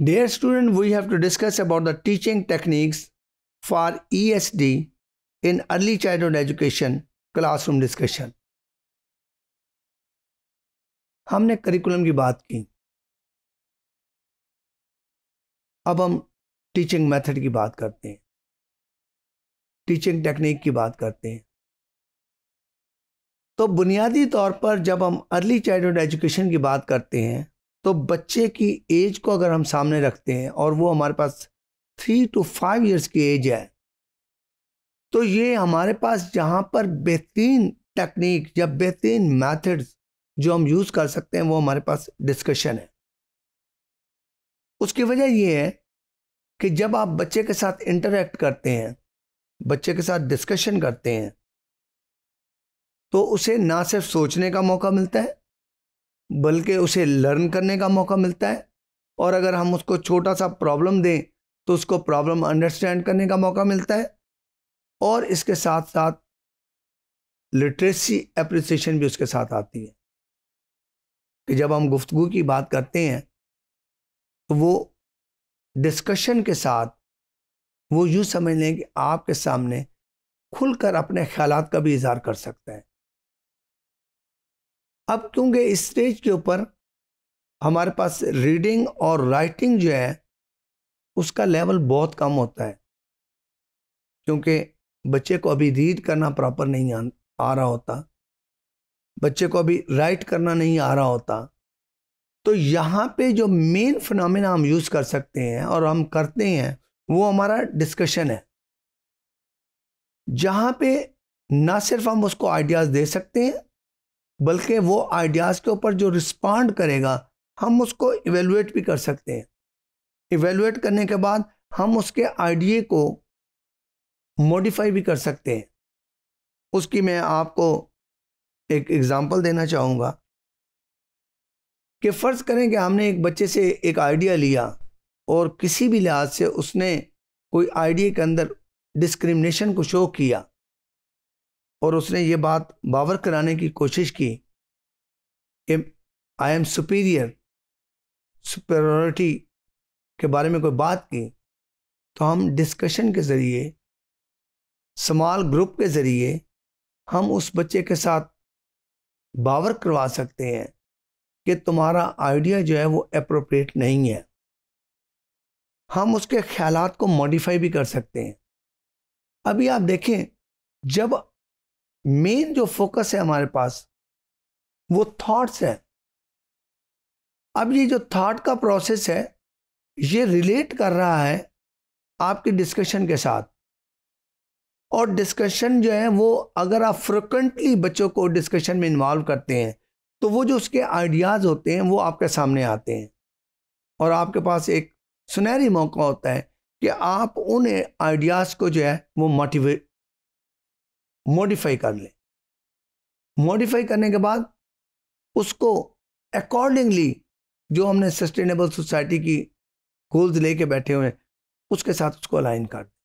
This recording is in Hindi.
Dear student, we have to discuss about the teaching techniques for ESD in early childhood education classroom discussion. हमने करिकुलम की बात की अब हम टीचिंग मेथड की बात करते हैं टीचिंग टेक्निक की बात करते हैं तो बुनियादी तौर पर जब हम अर्ली चाइल्डहुड एजुकेशन की बात करते हैं तो बच्चे की एज को अगर हम सामने रखते हैं और वो हमारे पास थ्री टू फाइव इयर्स की एज है तो ये हमारे पास जहाँ पर बेहतरीन टेक्निक या बेहतरीन मेथड्स जो हम यूज़ कर सकते हैं वो हमारे पास डिस्कशन है उसकी वजह ये है कि जब आप बच्चे के साथ इंटरेक्ट करते हैं बच्चे के साथ डिस्कशन करते हैं तो उसे ना सिर्फ सोचने का मौका मिलता है बल्कि उसे लर्न करने का मौका मिलता है और अगर हम उसको छोटा सा प्रॉब्लम दें तो उसको प्रॉब्लम अंडरस्टैंड करने का मौका मिलता है और इसके साथ साथ लिटरेसी एप्रिसिएशन भी उसके साथ आती है कि जब हम गुफ्तगु की बात करते हैं तो वो डिस्कशन के साथ वो यूँ समझ लें कि आपके सामने खुलकर अपने ख्याल का भी इजहार कर सकते हैं अब क्योंकि स्टेज के ऊपर हमारे पास रीडिंग और राइटिंग जो है उसका लेवल बहुत कम होता है क्योंकि बच्चे को अभी रीड करना प्रॉपर नहीं आ, आ रहा होता बच्चे को अभी राइट करना नहीं आ रहा होता तो यहाँ पे जो मेन फिनमिना हम यूज़ कर सकते हैं और हम करते हैं वो हमारा डिस्कशन है जहाँ पे ना सिर्फ हम उसको आइडियाज़ दे सकते हैं बल्कि वो आइडियाज़ के ऊपर जो रिस्पॉन्ड करेगा हम उसको इवेलुएट भी कर सकते हैं इवेलुएट करने के बाद हम उसके आइडिए को मॉडिफाई भी कर सकते हैं उसकी मैं आपको एक एग्ज़ाम्पल देना चाहूँगा कि फ़र्ज़ करें कि हमने एक बच्चे से एक आइडिया लिया और किसी भी लिहाज से उसने कोई आइडिया के अंदर डिस्क्रिमिनेशन को शो किया और उसने ये बात बावर कराने की कोशिश की कि आई एम सुपीरियर सुपेरिटी के बारे में कोई बात की तो हम डिस्कशन के ज़रिए स्मॉल ग्रुप के ज़रिए हम उस बच्चे के साथ बावर करवा सकते हैं कि तुम्हारा आइडिया जो है वो अप्रोप्रिएट नहीं है हम उसके ख्यालात को मॉडिफाई भी कर सकते हैं अभी आप देखें जब मेन जो फोकस है हमारे पास वो थॉट्स है अब ये जो थॉट का प्रोसेस है ये रिलेट कर रहा है आपकी डिस्कशन के साथ और डिस्कशन जो है वो अगर आप फ्रिक्वेंटली बच्चों को डिस्कशन में इन्वॉल्व करते हैं तो वो जो उसके आइडियाज़ होते हैं वो आपके सामने आते हैं और आपके पास एक सुनहरी मौका होता है कि आप उन आइडियाज़ को जो है वो मोटिवेट मॉडिफाई कर लें मॉडिफाई करने के बाद उसको अकॉर्डिंगली जो हमने सस्टेनेबल सोसाइटी की गोल्स लेके बैठे हुए हैं उसके साथ उसको अलाइन कर दें